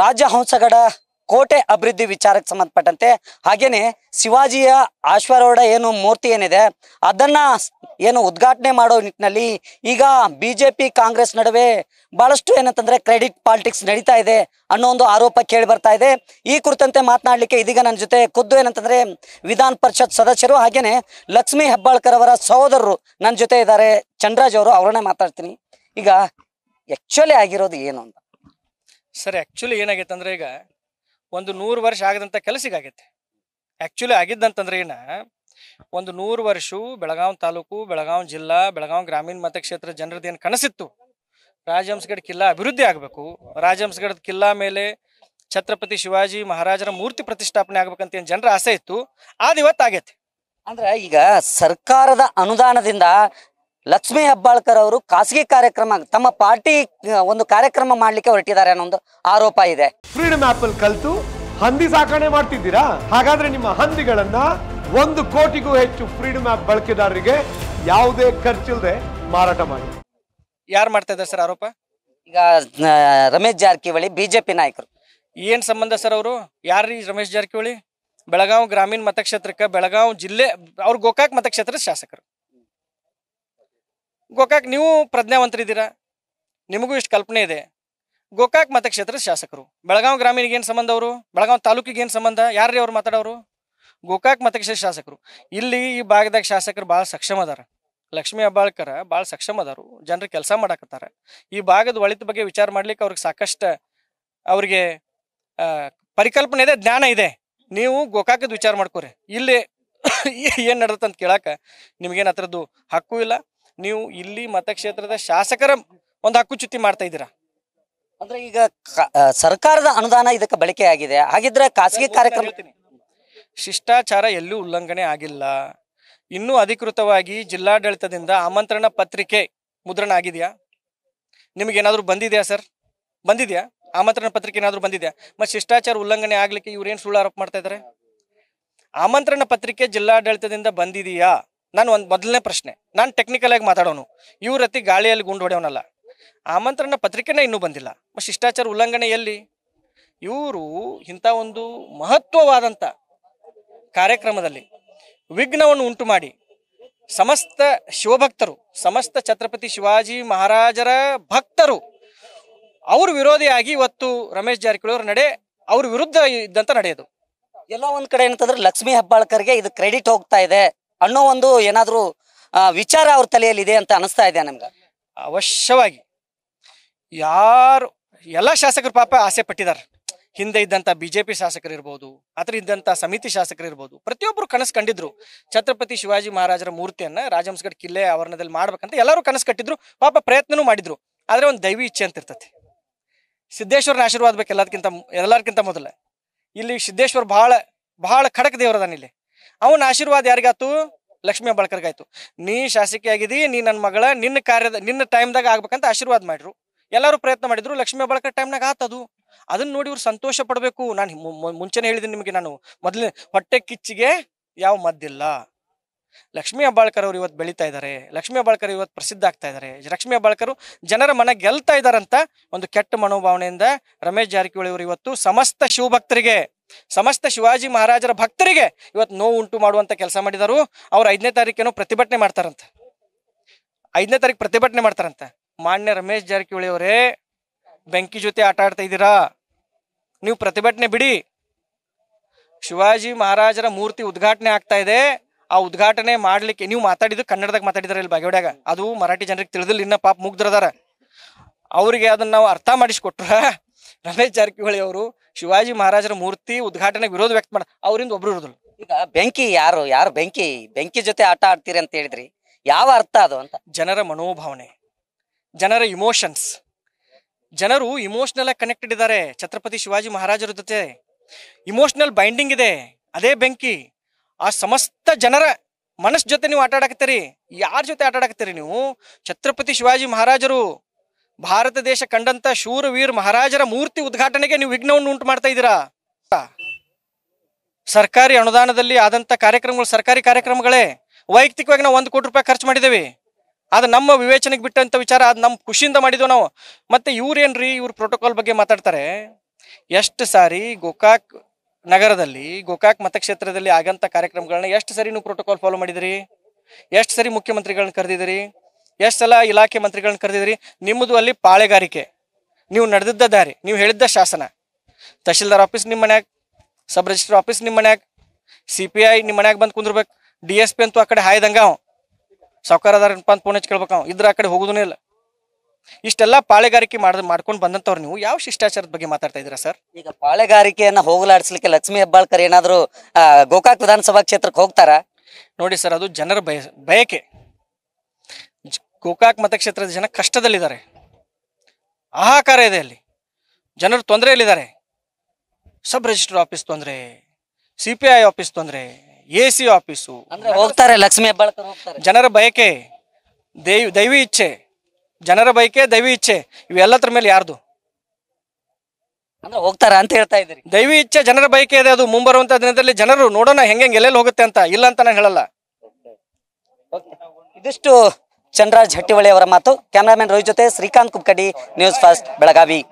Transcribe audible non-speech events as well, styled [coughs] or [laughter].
ರಾಜಹಂಸಗಡ ಕೋಟೆ ಅಭಿವೃದ್ಧಿ ವಿಚಾರಕ್ಕೆ ಸಂಬಂಧಪಟ್ಟಂತೆ ಹಾಗೇನೆ ಶಿವಾಜಿಯ ಅಶ್ವಾರೂಢ ಏನು ಮೂರ್ತಿ ಏನಿದೆ ಅದನ್ನ ಏನು ಉದ್ಘಾಟನೆ ಮಾಡೋ ನಿಟ್ಟಿನಲ್ಲಿ ಈಗ ಬಿ ಜೆ ಪಿ ಕಾಂಗ್ರೆಸ್ ನಡುವೆ ಬಹಳಷ್ಟು ಏನಂತಂದ್ರೆ ಕ್ರೆಡಿಟ್ ಪಾಲಿಟಿಕ್ಸ್ ನಡೀತಾ ಇದೆ ಅನ್ನೋ ಒಂದು ಆರೋಪ ಕೇಳಿ ಬರ್ತಾ ಇದೆ ಈ ಕುರಿತಂತೆ ಮಾತನಾಡಲಿಕ್ಕೆ ಇದೀಗ ನನ್ನ ಜೊತೆ ಖುದ್ದು ಏನಂತಂದ್ರೆ ವಿಧಾನ ಪರಿಷತ್ ಸದಸ್ಯರು ಹಾಗೇನೆ ಲಕ್ಷ್ಮೀ ಹೆಬ್ಬಾಳ್ಕರ್ ಅವರ ಸಹೋದರರು ನನ್ನ ಜೊತೆ ಇದ್ದಾರೆ ಚಂದ್ರಾಜ್ ಅವರು ಅವರನ್ನೇ ಮಾತಾಡ್ತೀನಿ ಈಗ ಆಕ್ಚುಲಿ ಆಗಿರೋದು ಏನು ಅಂತ ಸರ್ ಆ್ಯಕ್ಚುಲಿ ಏನಾಗೈತೆ ಅಂದ್ರೆ ಈಗ ಒಂದು ನೂರು ವರ್ಷ ಆಗದಂಥ ಕೆಲಸ ಆ್ಯಕ್ಚುಲಿ ಆಗಿದ್ದಂತಂದ್ರೆ ಏನ ಒಂದು ನೂರು ವರ್ಷ ಬೆಳಗಾವ್ ತಾಲೂಕು ಬೆಳಗಾವಿ ಜಿಲ್ಲಾ ಬೆಳಗಾವಿ ಗ್ರಾಮೀಣ ಮತಕ್ಷೇತ್ರ ಜನರದ್ದು ಏನು ಕನಸಿತ್ತು ರಾಜಹಂಸಗಢ ಕಿಲ್ಲಾ ಅಭಿವೃದ್ಧಿ ಆಗಬೇಕು ರಾಜಹಂಸಗಢದ ಕಿಲ್ಲಾ ಮೇಲೆ ಛತ್ರಪತಿ ಶಿವಾಜಿ ಮಹಾರಾಜರ ಮೂರ್ತಿ ಪ್ರತಿಷ್ಠಾಪನೆ ಆಗ್ಬೇಕಂತ ಏನು ಜನರ ಆಸೆ ಇತ್ತು ಆದ ಇವತ್ತು ಅಂದ್ರೆ ಈಗ ಸರ್ಕಾರದ ಅನುದಾನದಿಂದ ಲಕ್ಷ್ಮೀ ಹೆಬ್ಬಾಳ್ಕರ್ ಅವರು ಖಾಸಗಿ ಕಾರ್ಯಕ್ರಮ ತಮ್ಮ ಪಾರ್ಟಿ ಒಂದು ಕಾರ್ಯಕ್ರಮ ಮಾಡ್ಲಿಕ್ಕೆ ಹೊರಟಿದ್ದಾರೆ ಅನ್ನೋ ಒಂದು ಆರೋಪ ಇದೆ ಫ್ರೀಡಮ್ ಆಪ್ ಅಲ್ಲಿ ಕಲ್ತು ಹಂದಿ ಸಾಕಣೆ ಮಾಡ್ತಿದ್ದೀರಾ ಹಾಗಾದ್ರೆ ನಿಮ್ಮ ಹಂದಿಗಳನ್ನ ಒಂದು ಕೋಟಿಗೂ ಹೆಚ್ಚು ಫ್ರೀಡಮ್ ಆಪ್ ಬಳಕೆದಾರರಿಗೆ ಯಾವುದೇ ಖರ್ಚಿಲ್ಲದೆ ಮಾರಾಟ ಮಾಡಿ ಯಾರು ಮಾಡ್ತಾ ಇದ್ದಾರೆ ಸರ್ ಆರೋಪ ಈಗ ರಮೇಶ್ ಜಾರಕಿಹೊಳಿ ಬಿಜೆಪಿ ನಾಯಕರು ಏನ್ ಸಂಬಂಧ ಸರ್ ಅವರು ಯಾರ್ರೀ ರಮೇಶ್ ಜಾರಕಿಹೊಳಿ ಬೆಳಗಾವ್ ಗ್ರಾಮೀಣ ಮತಕ್ಷೇತ್ರಕ್ಕೆ ಬೆಳಗಾವಿ ಜಿಲ್ಲೆ ಅವ್ರ ಗೋಕಾಕ್ ಮತಕ್ಷೇತ್ರದ ಶಾಸಕರು ಗೋಕಾಕ್ ನೀವು ಇದ್ದೀರಾ ನಿಮಗೂ ಇಷ್ಟು ಕಲ್ಪನೆ ಇದೆ ಗೋಕಾಕ್ ಮತಕ್ಷೇತ್ರದ ಶಾಸಕರು ಬೆಳಗಾವಿ ಗ್ರಾಮೀಣಿಗೆ ಏನು ಸಂಬಂಧ ಅವರು ಬೆಳಗಾವಿ ತಾಲೂಕಿಗೆ ಏನು ಸಂಬಂಧ ಯಾರ್ರೀ ಅವ್ರು ಮಾತಾಡೋರು ಗೋಕಾಕ್ ಮತಕ್ಷೇತ್ರ ಶಾಸಕರು ಇಲ್ಲಿ ಈ ಭಾಗದಾಗ ಶಾಸಕರು ಭಾಳ ಸಕ್ಷಮ ಅದಾರ ಲಕ್ಷ್ಮೀ ಅಬ್ಬಾಳ್ಕರ ಭಾಳ ಸಕ್ಷಮ ಅದಾರು ಜನರು ಕೆಲಸ ಮಾಡಾಕತ್ತಾರ ಈ ಭಾಗದ ಒಳಿತ ಬಗ್ಗೆ ವಿಚಾರ ಮಾಡ್ಲಿಕ್ಕೆ ಅವ್ರಿಗೆ ಸಾಕಷ್ಟು ಅವ್ರಿಗೆ ಪರಿಕಲ್ಪನೆ ಇದೆ ಜ್ಞಾನ ಇದೆ ನೀವು ಗೋಕಾಕದ ವಿಚಾರ ಮಾಡ್ಕೋರಿ ಇಲ್ಲಿ [coughs] ಏನು ನಡದತ್ತಂತ ಕೇಳಾಕ ನಿಮ್ಗೇನು ಹತ್ರದ್ದು ಹಕ್ಕು ಇಲ್ಲ ನೀವು ಇಲ್ಲಿ ಮತಕ್ಷೇತ್ರದ ಶಾಸಕರ ಒಂದು ಹಕ್ಕುಚ್ಯುತಿ ಮಾಡ್ತಾ ಇದ್ದೀರಾ ಅಂದ್ರೆ ಈಗ ಸರ್ಕಾರದ ಅನುದಾನ ಇದಕ್ಕೆ ಬಳಕೆ ಆಗಿದೆ ಹಾಗಿದ್ರೆ ಖಾಸಗಿ ಕಾರ್ಯಕ್ರಮ ಶಿಷ್ಟಾಚಾರ ಎಲ್ಲೂ ಉಲ್ಲಂಘನೆ ಆಗಿಲ್ಲ ಇನ್ನೂ ಅಧಿಕೃತವಾಗಿ ಜಿಲ್ಲಾಡಳಿತದಿಂದ ಆಮಂತ್ರಣ ಪತ್ರಿಕೆ ಮುದ್ರಣ ಆಗಿದೆಯಾ ನಿಮಗೇನಾದರೂ ಬಂದಿದೆಯಾ ಸರ್ ಬಂದಿದೆಯಾ ಆಮಂತ್ರಣ ಪತ್ರಿಕೆ ಏನಾದರೂ ಬಂದಿದೆಯಾ ಮತ್ತು ಶಿಷ್ಟಾಚಾರ ಉಲ್ಲಂಘನೆ ಆಗಲಿಕ್ಕೆ ಇವ್ರೇನು ಸುಳ್ಳು ಆರೋಪ ಮಾಡ್ತಾ ಇದ್ದಾರೆ ಆಮಂತ್ರಣ ಪತ್ರಿಕೆ ಜಿಲ್ಲಾಡಳಿತದಿಂದ ಬಂದಿದೆಯಾ ನಾನು ಒಂದು ಮೊದಲನೇ ಪ್ರಶ್ನೆ ನಾನು ಟೆಕ್ನಿಕಲಾಗಿ ಮಾತಾಡೋನು ಇವ್ರ ಅತಿ ಗಾಳಿಯಲ್ಲಿ ಗುಂಡು ಹೊಡೆಯೋನಲ್ಲ ಆಮಂತ್ರಣ ಪತ್ರಿಕೆನೇ ಇನ್ನೂ ಬಂದಿಲ್ಲ ಶಿಷ್ಟಾಚಾರ ಉಲ್ಲಂಘನೆ ಎಲ್ಲಿ ಇವರು ಇಂಥ ಒಂದು ಮಹತ್ವವಾದಂಥ ಕಾರ್ಯಕ್ರಮದಲ್ಲಿ ವಿಘ್ನವನ್ನು ಉಂಟು ಮಾಡಿ ಸಮಸ್ತ ಶಿವಭಕ್ತರು ಸಮಸ್ತ ಛತ್ರಪತಿ ಶಿವಾಜಿ ಮಹಾರಾಜರ ಭಕ್ತರು ಅವ್ರ ವಿರೋಧಿಯಾಗಿ ಇವತ್ತು ರಮೇಶ್ ಜಾರಕಿಹೊಳಿ ಅವ್ರ ನಡೆ ಅವ್ರ ವಿರುದ್ಧ ಇದ್ದಂತ ನಡೆಯೋದು ಎಲ್ಲ ಒಂದ್ ಕಡೆ ಏನಂತಂದ್ರೆ ಲಕ್ಷ್ಮೀ ಹೆಬ್ಬಾಳ್ಕರ್ಗೆ ಇದು ಕ್ರೆಡಿಟ್ ಹೋಗ್ತಾ ಇದೆ ಅನ್ನೋ ಒಂದು ಏನಾದರೂ ವಿಚಾರ ಅವ್ರ ತಲೆಯಲ್ಲಿ ಇದೆ ಅಂತ ಅನಿಸ್ತಾ ಇದೆ ನಮ್ಗೆ ಅವಶ್ಯವಾಗಿ ಯಾರು ಎಲ್ಲ ಶಾಸಕರು ಪಾಪ ಆಸೆ ಪಟ್ಟಿದ್ದಾರೆ ಹಿಂದೆ ಇದ್ದಂಥ ಬಿ ಜೆ ಪಿ ಶಾಸಕರು ಇರ್ಬೋದು ಅದ್ರ ಇದ್ದಂಥ ಸಮಿತಿ ಶಾಸಕರು ಇರ್ಬೋದು ಪ್ರತಿಯೊಬ್ಬರು ಕನಸು ಕಂಡಿದ್ರು ಛತ್ರಪತಿ ಶಿವಾಜಿ ಮಹಾರಾಜರ ಮೂರ್ತಿಯನ್ನು ರಾಜಹಂಸಗಢ ಕಿಲ್ಲೆ ಆವರಣದಲ್ಲಿ ಮಾಡ್ಬೇಕಂತ ಎಲ್ಲರೂ ಕನಸು ಕಟ್ಟಿದ್ರು ಪಾಪ ಪ್ರಯತ್ನನೂ ಮಾಡಿದ್ರು ಆದರೆ ಒಂದು ದೈವಿ ಇಚ್ಛೆ ಅಂತ ಇರ್ತತಿ ಸಿದ್ದೇಶ್ವರನ ಆಶೀರ್ವಾದ ಬೇಕು ಎಲ್ಲದಕ್ಕಿಂತ ಎಲ್ಲರಿಗಿಂತ ಮೊದಲ ಇಲ್ಲಿ ಸಿದ್ದೇಶ್ವರ್ ಭಾಳ ಭಾಳ ಖಡಕ್ ದೇವರದಾನಿಲ್ಲಿ ಇಲ್ಲಿ ಅವನ ಆಶೀರ್ವಾದ ಯಾರಿಗಾಯ್ತು ಲಕ್ಷ್ಮೀ ಬಳಕರ್ಗಾಯ್ತು ನೀ ಶಾಸಕಿ ಆಗಿದಿ ನೀ ನನ್ನ ಮಗಳ ನಿನ್ನ ಕಾರ್ಯದ ನಿನ್ನ ಟೈಮ್ದಾಗ ಆಗ್ಬೇಕಂತ ಆಶೀರ್ವಾದ ಮಾಡಿದ್ರು ಎಲ್ಲರೂ ಪ್ರಯತ್ನ ಮಾಡಿದ್ರು ಲಕ್ಷ್ಮೀ ಬಳಕರ್ ಟೈಮ್ನಾಗ ಆತದು ಅದನ್ನ ನೋಡಿ ಇವ್ರು ಸಂತೋಷ ಪಡಬೇಕು ನಾನು ಮುಂಚೆನೆ ಹೇಳಿದ್ದೀನಿ ನಿಮಗೆ ನಾನು ಮೊದಲೇ ಹೊಟ್ಟೆ ಕಿಚ್ಚಿಗೆ ಯಾವ ಮದ್ದಿಲ್ಲ ಲಕ್ಷ್ಮೀ ಹೆಬ್ಬಾಳ್ಕರ್ ಅವರು ಇವತ್ತು ಬೆಳೀತಾ ಇದ್ದಾರೆ ಲಕ್ಷ್ಮೀ ಹೆಬ್ಬಾಳ್ಕರ್ ಇವತ್ತು ಪ್ರಸಿದ್ಧ ಆಗ್ತಾ ಇದ್ದಾರೆ ಲಕ್ಷ್ಮೀ ಹೆಬ್ಬಾಳ್ಕರು ಜನರ ಮನ ಗೆಲ್ತಾ ಇದ್ದಾರಂತ ಒಂದು ಕೆಟ್ಟ ಮನೋಭಾವನೆಯಿಂದ ರಮೇಶ್ ಜಾರಕಿಹೊಳಿ ಅವರು ಇವತ್ತು ಸಮಸ್ತ ಶಿವಭಕ್ತರಿಗೆ ಸಮಸ್ತ ಶಿವಾಜಿ ಮಹಾರಾಜರ ಭಕ್ತರಿಗೆ ಇವತ್ತು ನೋವು ಉಂಟು ಮಾಡುವಂತ ಕೆಲಸ ಮಾಡಿದರು ಅವ್ರು ಐದನೇ ತಾರೀಕೇನೋ ಪ್ರತಿಭಟನೆ ಮಾಡ್ತಾರಂತ ಐದನೇ ತಾರೀಕು ಪ್ರತಿಭಟನೆ ಮಾಡ್ತಾರಂತ ಮಾನ್ಯ ರಮೇಶ್ ಜಾರಕಿಹೊಳಿ ಅವರೇ ಬೆಂಕಿ ಜೊತೆ ಆಟ ಆಡ್ತಾ ಇದ್ದೀರಾ ನೀವು ಪ್ರತಿಭಟನೆ ಬಿಡಿ ಶಿವಾಜಿ ಮಹಾರಾಜರ ಮೂರ್ತಿ ಉದ್ಘಾಟನೆ ಆಗ್ತಾ ಇದೆ ಆ ಉದ್ಘಾಟನೆ ಮಾಡ್ಲಿಕ್ಕೆ ನೀವು ಮಾತಾಡಿದ್ದು ಕನ್ನಡದಾಗ ಮಾತಾಡಿದಾರ ಇಲ್ಲಿ ಬಾಗೇವಾಡ್ಯಾಗ ಅದು ಮರಾಠಿ ಜನರಿಗೆ ತಿಳಿದಿಲ್ಲ ಇನ್ನ ಪಾಪ ಮುಗ್ದ್ರದಾರ ಅವರಿಗೆ ಅದನ್ನ ನಾವು ಅರ್ಥ ಮಾಡಿಸ್ಕೊಟ್ರ ರಮೇಶ್ ಜಾರಕಿಹೊಳಿ ಅವರು ಶಿವಾಜಿ ಮಹಾರಾಜರ ಮೂರ್ತಿ ಉದ್ಘಾಟನೆ ವಿರೋಧ ವ್ಯಕ್ತ ಮಾಡ ಅವರಿಂದ ಒಬ್ರು ಇರೋದಿಲ್ಲ ಈಗ ಬೆಂಕಿ ಯಾರು ಯಾರು ಬೆಂಕಿ ಬೆಂಕಿ ಜೊತೆ ಆಟ ಆಡ್ತೀರಿ ಅಂತ ಹೇಳಿದ್ರಿ ಯಾವ ಅರ್ಥ ಅದು ಅಂತ ಜನರ ಮನೋಭಾವನೆ ಜನರ ಇಮೋಷನ್ಸ್ ಜನರು ಇಮೋಷನಲ್ ಆಗಿ ಕನೆಕ್ಟೆಡ್ ಇದ್ದಾರೆ ಛತ್ರಪತಿ ಶಿವಾಜಿ ಮಹಾರಾಜರ ಜೊತೆ ಇಮೋಷನಲ್ ಬೈಂಡಿಂಗ್ ಇದೆ ಅದೇ ಬೆಂಕಿ ಆ ಸಮಸ್ತ ಜನರ ಮನಸ್ ಜೊತೆ ನೀವು ಆಟ ಆಡಾಕತ್ತೀರಿ ಯಾರ ಜೊತೆ ಆಟ ಆಡಾಕತ್ತೀರಿ ನೀವು ಛತ್ರಪತಿ ಶಿವಾಜಿ ಮಹಾರಾಜರು ಭಾರತ ದೇಶ ಕಂಡಂತ ಶೂರವೀರ್ ಮಹಾರಾಜರ ಮೂರ್ತಿ ಉದ್ಘಾಟನೆಗೆ ನೀವು ವಿಘ್ನವನ್ನು ಉಂಟು ಮಾಡ್ತಾ ಇದ್ದೀರಾ ಸರ್ಕಾರಿ ಅನುದಾನದಲ್ಲಿ ಆದಂತ ಕಾರ್ಯಕ್ರಮಗಳು ಸರ್ಕಾರಿ ಕಾರ್ಯಕ್ರಮಗಳೇ ವೈಯಕ್ತಿಕವಾಗಿ ನಾವು ಒಂದು ಕೋಟಿ ರೂಪಾಯಿ ಖರ್ಚು ಮಾಡಿದ್ದೇವೆ ಅದು ನಮ್ಮ ವಿವೇಚನೆಗೆ ಬಿಟ್ಟಂತ ವಿಚಾರ ಅದು ನಮ್ಮ ಖುಷಿಯಿಂದ ಮಾಡಿದ್ವಿ ನಾವು ಮತ್ತೆ ಇವ್ರೇನ್ರಿ ಇವ್ರ ಪ್ರೋಟೋಕಾಲ್ ಬಗ್ಗೆ ಮಾತಾಡ್ತಾರೆ ಎಷ್ಟು ಸಾರಿ ಗೋಕಾಕ್ ನಗರದಲ್ಲಿ ಗೋಕಾಕ್ ಮತಕ್ಷೇತ್ರದಲ್ಲಿ ಆಗಂತ ಕಾರ್ಯಕ್ರಮಗಳನ್ನ ಎಷ್ಟು ಸರಿ ನೀವು ಪ್ರೋಟೋಕಾಲ್ ಫಾಲೋ ಮಾಡಿದಿರಿ ಎಷ್ಟು ಸರಿ ಮುಖ್ಯಮಂತ್ರಿಗಳನ್ನ ಕರೆದಿದ್ದೀರಿ ಎಷ್ಟೆಲ್ಲ ಇಲಾಖೆ ಮಂತ್ರಿಗಳನ್ನ ಕರೆದಿದ್ರಿ ನಿಮ್ಮದು ಅಲ್ಲಿ ಪಾಳೆಗಾರಿಕೆ ನೀವು ನಡೆದಿದ್ದ ದಾರಿ ನೀವು ಹೇಳಿದ್ದ ಶಾಸನ ತಹಶೀಲ್ದಾರ್ ಆಫೀಸ್ ನಿಮ್ಮ ಮನ್ಯಾಗ ಸಬ್ ರಿಜಿಸ್ಟರ್ ಆಫೀಸ್ ನಿಮ್ಮ ಮನ್ಯಾಗ ಸಿ ಪಿ ಐ ನಿಮ್ಮ ಮನ್ಯಾಗ ಬಂದು ಕುಂದಿರ್ಬೇಕು ಡಿ ಎಸ್ ಪಿ ಅಂತೂ ಆ ಕಡೆ ಹಾಯ್ದಂಗೆ ಅವ ಸಾವುಕಾರದಾರಪ್ಪ ಅಂತ ಪೋನ್ ಹಚ್ಕೊಳ್ಬೇಕು ಕೇಳ್ಬೇಕು ಅವ ಇದ್ರ ಆ ಕಡೆ ಹೋಗೋದೂ ಇಲ್ಲ ಇಷ್ಟೆಲ್ಲ ಪಾಳೆಗಾರಿಕೆ ಮಾಡ್ ಮಾಡ್ಕೊಂಡು ಬಂದಂತವ್ರು ನೀವು ಯಾವ ಶಿಷ್ಟಾಚಾರದ ಬಗ್ಗೆ ಮಾತಾಡ್ತಾ ಇದ್ದೀರಾ ಸರ್ ಈಗ ಪಾಳೆಗಾರಿಕೆಯನ್ನು ಹೋಗಲಾಡಿಸ್ಲಿಕ್ಕೆ ಲಕ್ಷ್ಮೀ ಹೆಬ್ಬಾಳ್ಕರ್ ಏನಾದರೂ ಗೋಕಾಕ್ ವಿಧಾನಸಭಾ ಕ್ಷೇತ್ರಕ್ಕೆ ಹೋಗ್ತಾರಾ ನೋಡಿ ಸರ್ ಅದು ಜನರ ಬಯ ಬಯಕೆ ಗೋಕಾಕ್ ಮತಕ್ಷೇತ್ರದ ಜನ ಕಷ್ಟದಲ್ಲಿದ್ದಾರೆ ಆಹಾಕಾರ ಇದೆ ಅಲ್ಲಿ ಜನರು ತೊಂದರೆಯಲ್ಲಿದ್ದಾರೆ ಸಬ್ ರಿಜಿಸ್ಟರ್ ಆಫೀಸ್ ತೊಂದರೆ ಸಿ ಪಿ ಐ ಆಫೀಸ್ ತೊಂದರೆ ಎ ಸಿ ಆಫೀಸು ಹೋಗ್ತಾರೆ ಲಕ್ಷ್ಮಿ ಜನರ ಬಯಕೆ ದೈವ ದೈವಿ ಇಚ್ಛೆ ಜನರ ಬಯಕೆ ದೈವಿ ಇಚ್ಛೆ ಇವೆಲ್ಲತ್ರ ಮೇಲೆ ಯಾರ್ದು ಅಂದ್ರೆ ಹೋಗ್ತಾರ ಅಂತ ಹೇಳ್ತಾ ಇದ್ದಾರೆ ದೈವಿ ಇಚ್ಛೆ ಜನರ ಬಯಕೆ ಇದೆ ಅದು ಮುಂಬರುವಂತ ದಿನದಲ್ಲಿ ಜನರು ನೋಡೋಣ ಹೆಂಗೆ ಎಲ್ಲೆಲ್ಲಿ ಹೋಗುತ್ತೆ ಅಂತ ಇಲ್ಲ ಅಂತ ನಾನು ಹೇಳಲ್ಲ ಇದಿಷ್ಟು ಚಂದ್ರಾಜ್ ಹಟ್ಟಿವಳ್ಳಿ ಅವರ ಮಾತು ಕ್ಯಾಮರಾಮನ್ ರೋಹಿತ್ ಜೊತೆ ಶ್ರೀಕಾಂತ್ ಕುಕ್ಕಡಿ ನ್ಯೂಸ್ ಫಸ್ಟ್ ಬೆಳಗಾವಿ